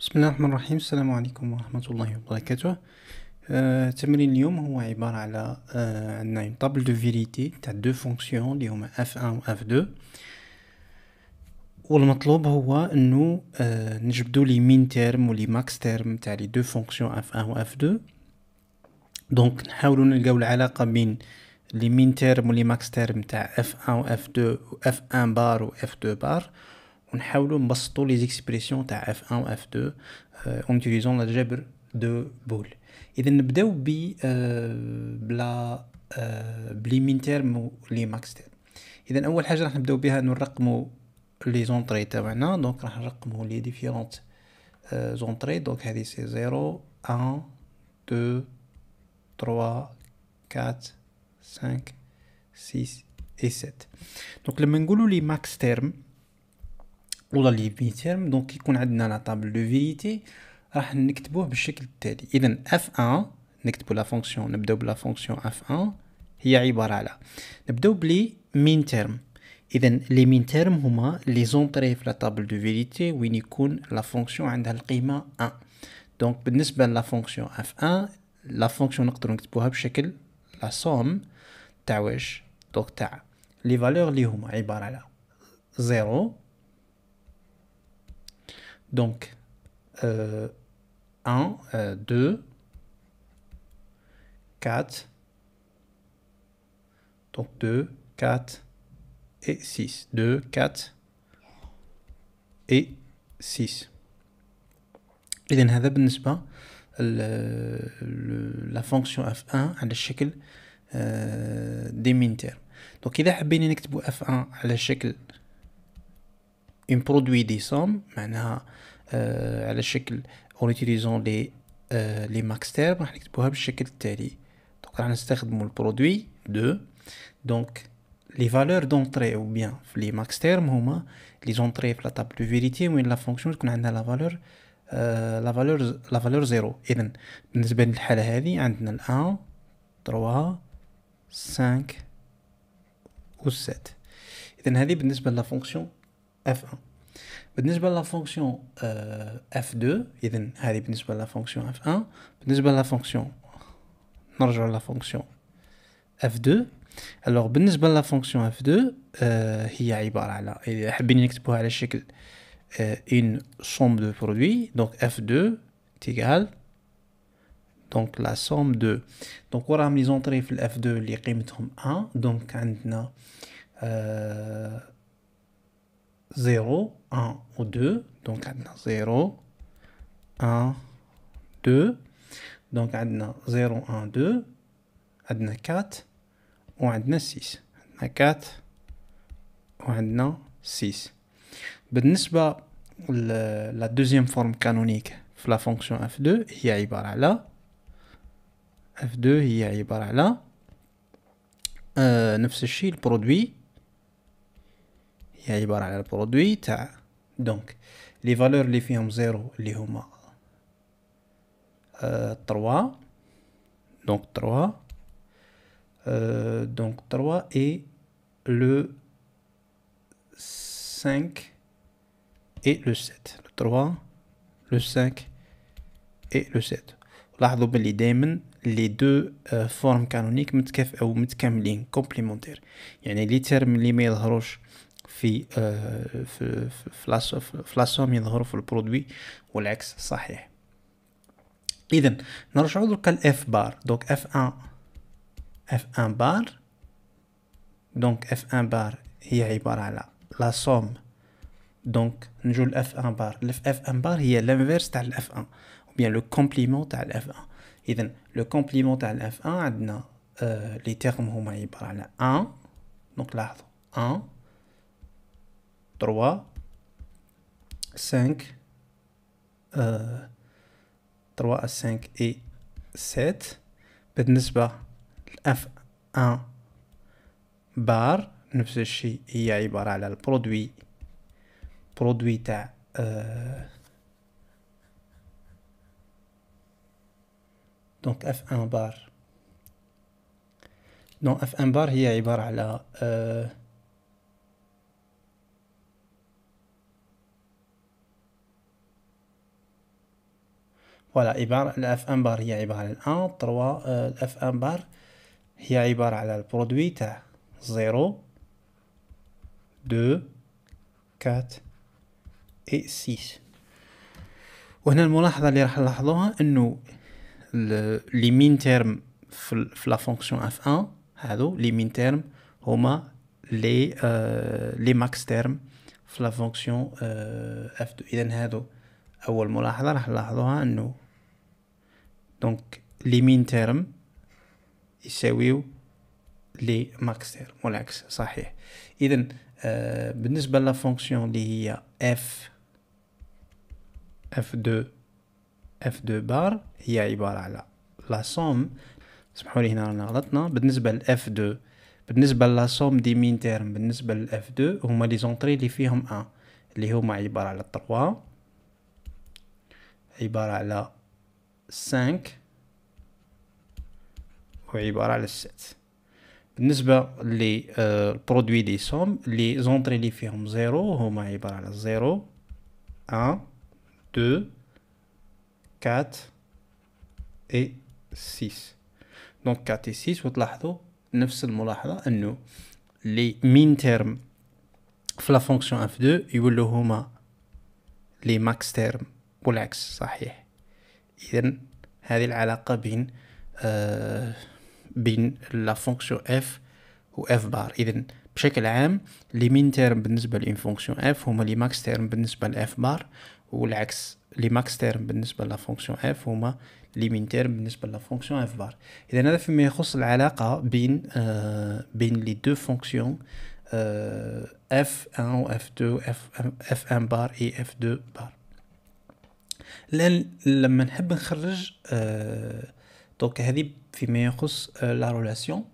بسم الله الرحمن الرحيم السلام عليكم ورحمة الله وبركاته آه تمرين اليوم هو عبارة على آه، عندنا اون طابل دو فيريتي تاع دو فونكسيون اللي هما اف 1 و اف 2 والمطلوب هو انه آه نجبدو لي مين تيرم ولي ماكس تيرم تاع لي دو فونكسيون اف 1 و اف 2 دونك نحاولو نلقاو العلاقة بين لي مين تيرم ولي ماكس تيرم تاع اف 1 و اف 2 و اف 1 بار و اف 2 بار on va essayer les expressions de F1 et F2 en utilisant le de boules. Donc, on va commencer par les min-termes et les max-termes. Donc, la première chose faire, c'est de les entrées. Donc, on va les différentes entrées. Donc, c'est 0, 1, 2, 3, 4, 5, 6 et 7. Donc, quand on parle des max-termes, ولا لي تيرم دونك يكون عندنا لا طابل دو فيتي راح نكتبوه بالشكل التالي اذا اف 1 نكتبو لا فونكسيون نبداو بلا فونكسيون اف 1 هي عباره على نبداو بلي مين تيرم اذا لي مين تيرم هما لي زونطري في لا طابل دو فيتي وين يكون لا فونكسيون عندها القيمه 1 دونك بالنسبه لا فونكسيون اف 1 لا فونكسيون نقدروا نكتبوها بشكل لا سوم تاع واش دونك تاع لي فالور لي هما عباره على 0 Donc, 1, 2, 4, donc 2, 4 et 6. 2, 4 et 6. Et donc, ça, nest pas, la fonction F1 à la chèque des minter. Donc, il a bien F1 à la chèque une produit des sommes à la chèque en utilisant les les max termes راح نكتبوها بالشكل التالي دونك راح valeurs البرودوي دو دونك لي فالور termes ou la في لي vérité هما لي زونتري في لا la la فيريتي la valeur فونكسيون 3 5 ou 7 اذا هذه بالنسبه f1 la fonction f2 إذا هذه بالنسبة fonction f1 بالنسبة fonction نرجع fonction f2 الوغ la fonction f2 هي عبارة على إذا حابين نكتبوها على شكل une somme de produits donc f2 est égal donc la somme de donc on a mis entrées f2 اللي قيمتهم 1 donc عندنا 0, 1 ou 2, donc 0, 1, 2, donc 0, 1, 2, 4, ou 1, 6, 4, ou adna 6. pas la deuxième forme canonique de la fonction F2, il y a là, F2, il y a là, ne a le produit. هي عبارة على برودوي تاع دونك لي فالور اللي فيهم زيرو اللي هما آه، تروا دونك تروا أه دونك تروا اي لو سانك اي لو سات تروا لو سانك اي لو سات لاحظوا بلي دائما لي دو آه، فورم كانونيك متكافئ او متكاملين كومبليمونتير يعني لي تيرم لي ما يظهروش آه، في في في لاسوم يظهروا في البرودوي والعكس صحيح اذا نرجعوا دركا الاف بار دونك اف 1 اف 1 بار دونك اف 1 بار هي عباره على لا سوم دونك نجو لاف 1 بار الاف اف 1 بار هي لانفيرس تاع الاف 1 او بيان لو كومبليمون تاع الاف 1 اذا لو كومبليمون تاع الاف 1 عندنا آه، لي تيرم هما عباره على 1 دونك لاحظوا 1 3 5 euh, 3 à 5 اي 7 بالنسبة لاف 1 بار نفس الشيء هي عبارة على البرودوي برودوي تاع أه دونك اف 1 بار دونك اف 1 بار هي عبارة على أه فوالا عبارة الاف بار هي عبارة على ان تروا آه، الاف بار هي عبارة على البرودوي تاع زيرو دو كات اي سيس وهنا الملاحظة اللي راح نلاحظوها انه لي مين تيرم في لا فونكسيون اف ان هادو لي مين تيرم هما لي آه، لي ماكس تيرم في لا فونكسيون آه، اف2 اذا هادو اول ملاحظه راح نلاحظوها انه دونك لي مين تيرم يساويو لي ماكس تيرم والعكس صحيح اذا آه بالنسبه لا فونكسيون اللي هي اف اف دو اف دو بار هي عباره على لا سوم سمحوا لي هنا رانا غلطنا بالنسبه لاف دو بالنسبه لا سوم دي مين تيرم بالنسبه لاف دو هما لي زونطري اللي فيهم ان اللي هما عباره على 3 عباره على 5 وعبارة euh, على 7 بالنسبة للبرودوي دي سوم لي زونطري اللي فيهم زيرو هما عبارة على زيرو ان دو كات اي سيس دونك كات اي سيس وتلاحظوا نفس الملاحظة انه لي مين تيرم في لا فونكسيون اف دو يولو هما لي ماكس تيرم والعكس صحيح اذا هذه العلاقه بين آه بين لا فونكسيون اف و اف بار اذا بشكل عام لي مين تيرم بالنسبه لإن فونكسيون اف هما لي ماكس تيرم بالنسبه لاف بار والعكس لي ماكس تيرم بالنسبه لا فونكسيون اف هما لي مين تيرم بالنسبه لا فونكسيون اف بار اذا هذا فيما يخص العلاقه بين آه بين لي دو فونكسيون اف آه، 1 و اف 2 اف ان بار اي اف 2 بار لان لما نحب نخرج دونك آه، هذه فيما يخص لا آه، رولاسيون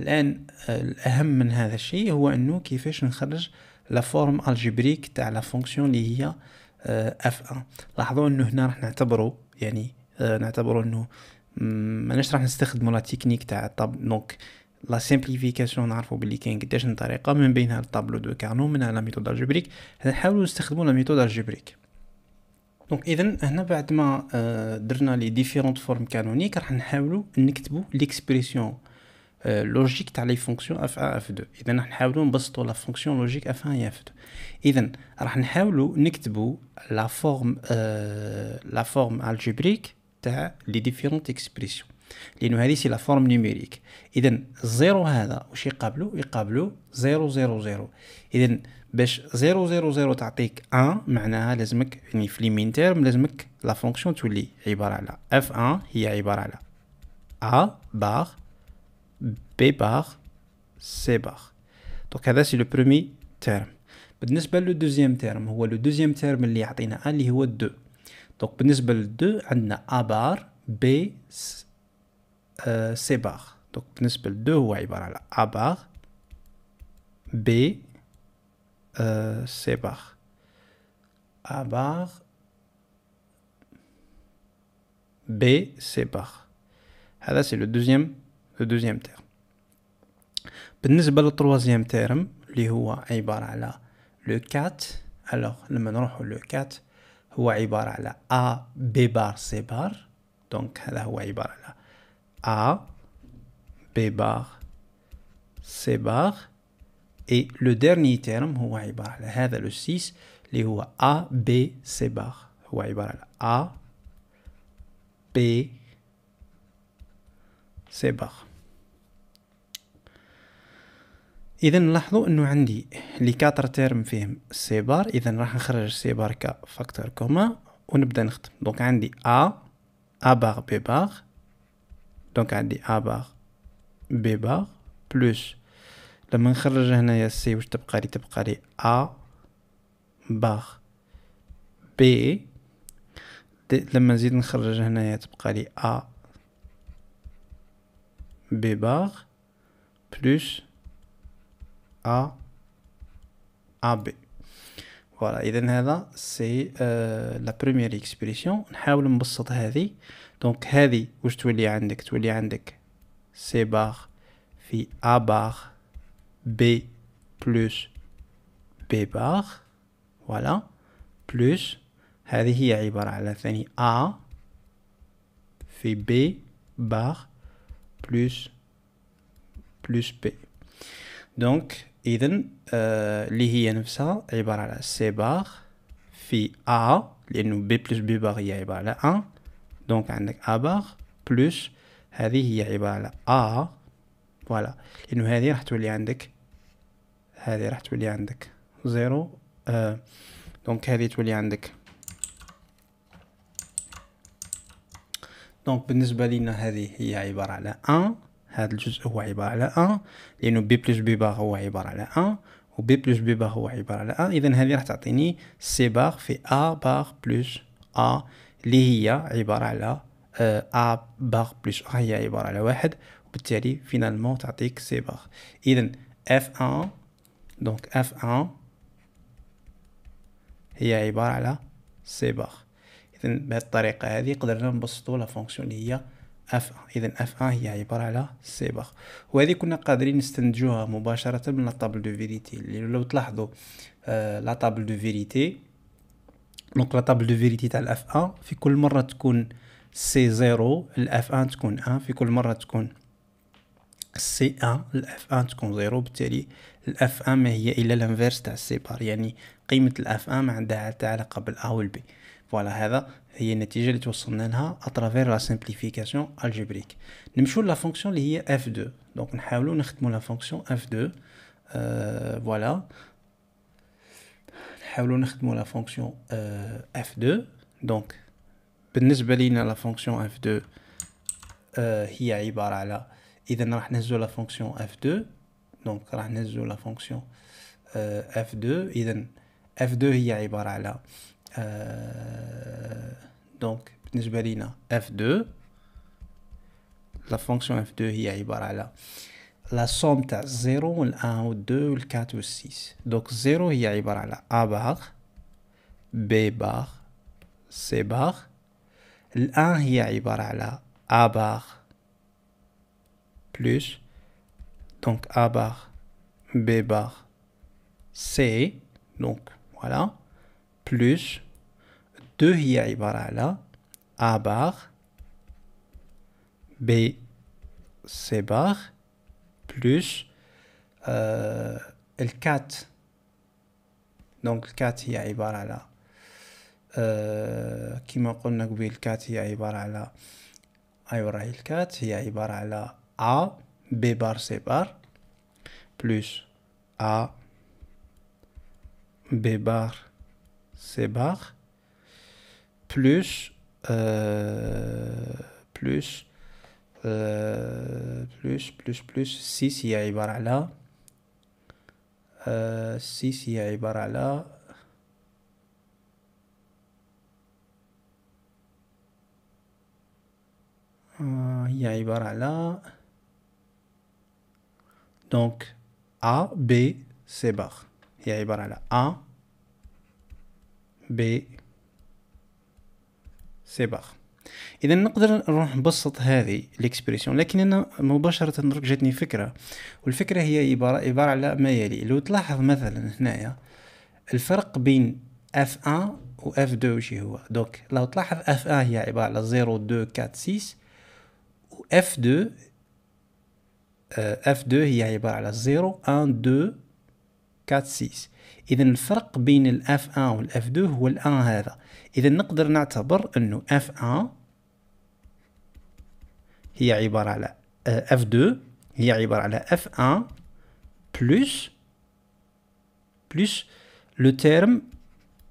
الان آه، الاهم من هذا الشيء هو انه كيفاش نخرج لا فورم الجبريك تاع لا فونكسيون اللي هي اف ان لاحظوا انه هنا راح نعتبره يعني نعتبره انه ماناش راح نستخدمو لا تكنيك تاع طب دونك لا سيمبليفيكاسيون نعرفو بلي كاين قداش طريقه من بينها الطابلو دو كارنو منها لا ميثود الجبريك نحاولو نستخدمو لا ميثود الجبريك دونك اذا هنا بعد ما آه، درنا لي ديفيرونت فورم كانونيك راح نحاولوا نكتبوا ليكسبريسيون لوجيك تاع لي فونكسيون اف ا اف 2 اذا راح نحاولوا نبسطوا لا فونكسيون لوجيك اف 1 اف 2 اذا راح نحاولوا نكتبوا لا فورم لا فورم الجبريك تاع لي ديفيرونت اكسبريسيون لانه هذه سي لا فورم نيميريك اذا الزيرو هذا واش يقابلو يقابلو 0 0 0 اذا باش 000 تعطيك 1 معناها لازمك يعني في ليمين تيرم لازمك لا فونكسيون تولي عباره على اف 1 هي عباره على ا بار بي بار سي بار دونك هذا سي لو برومي تيرم بالنسبه لو دوزيام تيرم هو لو دوزيام تيرم اللي يعطينا ا اللي هو 2 دونك بالنسبه ل 2 عندنا ا بار بي سي بار دونك بالنسبه ل 2 هو عباره على ا بار بي Euh, c'est c bar a bar b c bar c le deuxième le deuxième terme le troisième terme اللي هو عباره le 4 alors le monro le 4 هو à a b bar c bar donc هذا هو à a b bar c bar اي لو ديرني تيرم هو عبارة على هذا لو 6 اللي هو ا بي سي بار هو عبارة على ا بي سي بار اذا نلاحظوا انه عندي لي كاتر تيرم فيهم سي بار اذا راح نخرج سي بار كفاكتور كوما ونبدا نخدم دونك عندي ا ا بار بي بار دونك عندي ا بار بي بار بلوس لما طيب، نخرج هنايا سي واش تبقى لي تبقى لي ا باغ بي لما نزيد نخرج هنايا تبقى لي ا بي باغ بلوس ا ا بي فوالا اذا هذا سي لا بروميير اكسبريسيون نحاول نبسط هذه دونك هذه واش تولي عندك تولي عندك سي بار في ا بار B plus B bar voilà plus هذه هي عبارة على ثاني A في B bar plus plus B دونك إذن آه، اللي هي نفسها عبارة على C bar في A لأنه B plus B bar هي عبارة على 1 دونك عندك A bar plus هذه هي عبارة على A فوالا لانه هذه راح تولي عندك هذه راح تولي عندك زيرو آه. دونك هذه تولي عندك دونك بالنسبه لنا هذه هي عباره على 1 هذا الجزء هو عباره على 1 لانه بي بلس بي بار هو عباره على 1 وبي بلس بي بار هو عباره على 1 اذا هذه راح تعطيني سي بار في ا بار بلس ا اللي هي عباره على ا آه، بار بلس ا هي عباره على واحد بالتالي فينالمون تعطيك سي صباغ اذا اف 1 دونك اف 1 هي عباره على سي صباغ اذا بهذه الطريقه هذه قدرنا نبسطوا لا فونكسيون اللي هي اف 1 اذا اف 1 هي عباره على سي صباغ وهذه كنا قادرين نستنتجوها مباشره من لا طابل دو فيريتي لو تلاحظوا لا طابل دو فيريتي دونك لا طابل دو فيريتي تاع الاف 1 في كل مره تكون سي 0 الاف 1 تكون 1 في كل مره تكون السي ان الاف ان تكون زيرو بالتالي الاف ان ما هي الا الانفيرس تاع سي بار يعني قيمه الاف ان ما عندها حتى علاقه بالا والبي فوالا هذا هي النتيجه اللي توصلنا لها اترافير لا سامبليفيكاسيون الجبريك نمشيو لا فونكسيون اللي هي اف 2 دونك نحاولوا نخدموا لا فونكسيون اف 2 فوالا نحاولوا نخدموا لا فونكسيون اف 2 دونك بالنسبه لينا لا فونكسيون اف 2 هي عباره على اذا راح نهزو لا فونكسيون f2 دونك راح نهزو لا فونكسيون اف آه، 2 اذا اف 2 هي عباره على آه، دونك بالنسبه لينا اف 2 لا فونكسيون f2 هي عباره على لا سوم تاع الزيرو والان والدو والكات والسيس دونك الزيرو هي عباره على ا باغ بي باغ سي باغ الان هي عباره على ا باغ plus donc A bar, B bar, C, donc voilà, plus 2 هي عبارة على A bar, B, C bar, plus euh, L4. Donc euh, le 4 هي عبارة على euh, كما قلنا قبل le 4 هي عبارة على أيوة L4 هي عبارة على a, B bar C bar, plus A, B bar C bar, plus, euh, euh, plus, plus, plus, plus, 6 bar à la 6 euh, y a على دونك ا بي سي بار هي عبارة على ا بي سي بار اذا نقدر نروح نبسط هذه الاكسبريسيون لكن انا مباشره درك جاتني فكره والفكره هي عباره عباره على ما يلي لو تلاحظ مثلا هنايا الفرق بين اف 1 و اف 2 شي هو دونك لو تلاحظ اف 1 هي عباره على 0 2 4 6 و اف 2 اف آه، 2 هي عبارة على 0 1 2 4 6 إذا الفرق بين الاف 1 والاف 2 هو الان هذا إذا نقدر نعتبر انه اف F1 هي عبارة اف آه، F2 هي عبارة اف F1 بلس بلس لو تيرم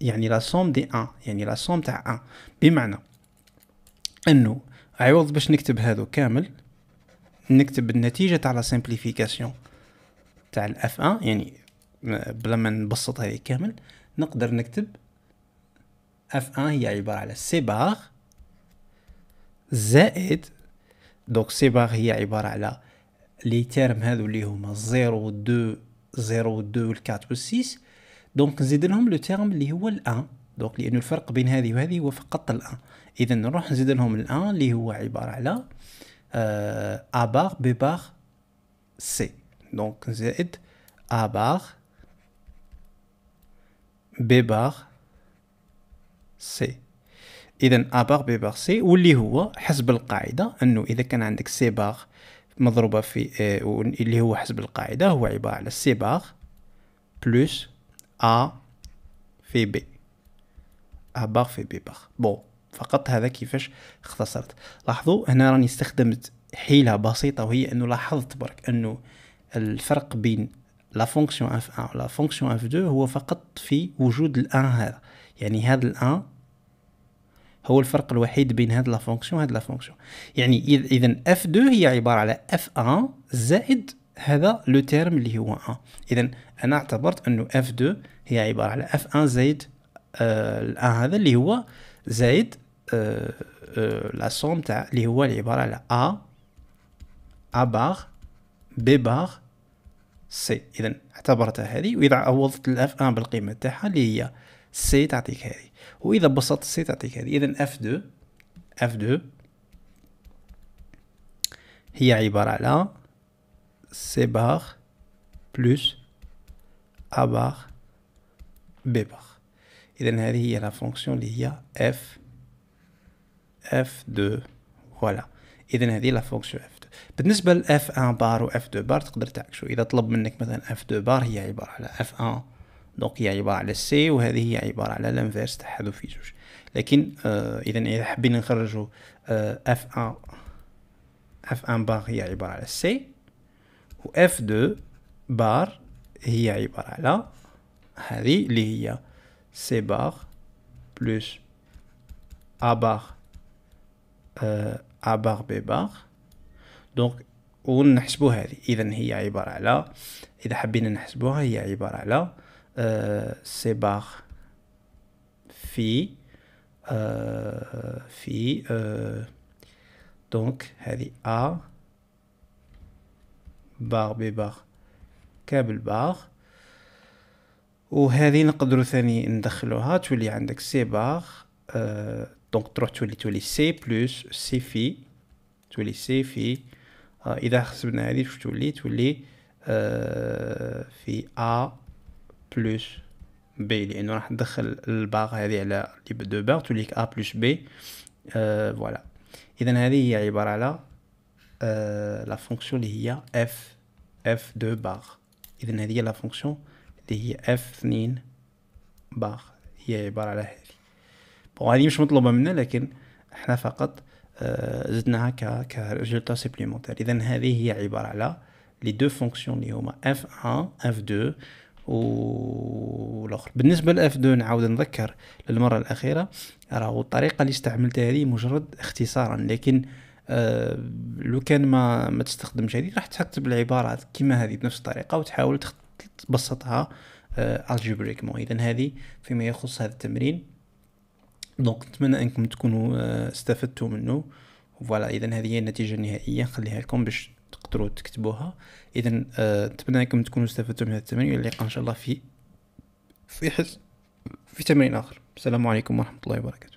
يعني لا سوم دي 1 يعني لا سوم تاع 1 بمعنى انه عوض باش نكتب هذا كامل نكتب النتيجة تاع لا سامبليفيكاسيون تاع الاف ان يعني بلا ما نبسطها ليه كامل نقدر نكتب اف ان هي عبارة على سي باغ زائد دونك سي باغ هي عبارة على لي تيرم هذو اللي هما زيرو دو زيرو دو الكات والسيس دونك نزيد لهم لو تيرم اللي هو الان دونك لانه الفرق بين هذه وهذه هو فقط الان اذا نروح نزيد لهم الان اللي هو عبارة على euh, A bar B bar C Donc Z A bar B bar C اذا A bar B bar C واللي هو حسب القاعده انه اذا كان عندك C bar مضروبه في اللي هو حسب القاعده هو عباره على C bar plus A في B A bar في B bar Bon. فقط هذا كيفاش اختصرت لاحظوا هنا راني استخدمت حيلة بسيطة وهي انه لاحظت برك انه الفرق بين لا فونكسيون اف 1 ولا فونكسيون اف 2 هو فقط في وجود الان هذا يعني هذا الان هو الفرق الوحيد بين هاد لا فونكسيون هاد لا فونكسيون يعني اذا اف 2 هي عباره على اف 1 زائد هذا لو تيرم اللي هو 1 اذا انا اعتبرت انه اف 2 هي عباره على اف 1 زائد آه، الان هذا اللي هو زائد آه، آه، لا سوم تاع اللي هو العباره على ا ا بار بي بار سي اذا اعتبرتها هذه واذا عوضت الاف ان بالقيمه تاعها اللي هي سي تعطيك هذه واذا بسطت سي تعطيك هذه اذا اف 2 اف 2 هي عباره على سي بار بلس ا بار بي بار اذا هذه هي لا فونكسيون اللي هي اف 2 F2 فوالا اذا هذه لا فونكسيون F2 بالنسبه ل F1 بار و F2 بار تقدر تعكسو اذا طلب منك مثلا F2 بار هي عباره على F1 دونك هي عباره على سي وهذه هي عباره على لانفيرس تاع هذو في جوج لكن آه اذا اذا حبينا نخرجوا آه F1 F1 بار هي عباره على سي و F2 بار هي عباره على هذه اللي هي سي بار بلس ا بار آه، ابار بي بار دونك ونحسبوا هذه اذا هي عباره على اذا حبينا نحسبوها هي عباره على آه، سي باغ في آه، في دونك هذه ا باغ بي بار كابل باغ وهذه نقدروا ثاني ندخلوها تولي عندك سي باغ دونك تروح تولي تولي سي بلس سي في تولي سي في آه اذا حسبنا هذه واش تولي تولي آه في ا بلس بي لانه راح ندخل الباغ هذه على لي دو باغ تولي ا بلس بي فوالا اذا هذه هي عباره على آه لا فونكسيون اللي هي اف اف دو باغ اذا هذه هي لا فونكسيون اللي هي اف 2 باغ هي عباره على وهذه مش مطلوبه منا لكن احنا فقط آه، زدناها ك ريزولتا سبليمونتير اذا هذه هي عباره على لي دو فونكسيون اللي هما اف 1 اف 2 الاخر بالنسبه لاف 2 نعاود نذكر للمره الاخيره راهو الطريقه اللي استعملتها هذه مجرد اختصارا لكن آه، لو كان ما ما تستخدمش هذه راح تكتب العبارات كما هذه بنفس الطريقه وتحاول تبسطها الجبريكمون آه، اذا هذه فيما يخص هذا التمرين دونك نتمنى انكم تكونوا آه، استفدتوا منه فوالا اذا هذه هي النتيجه النهائيه نخليها لكم باش تقدروا تكتبوها اذا آه، نتمنى انكم تكونوا استفدتوا من هذا التمرين اللقاء ان شاء الله في في حس في تمرين اخر السلام عليكم ورحمه الله وبركاته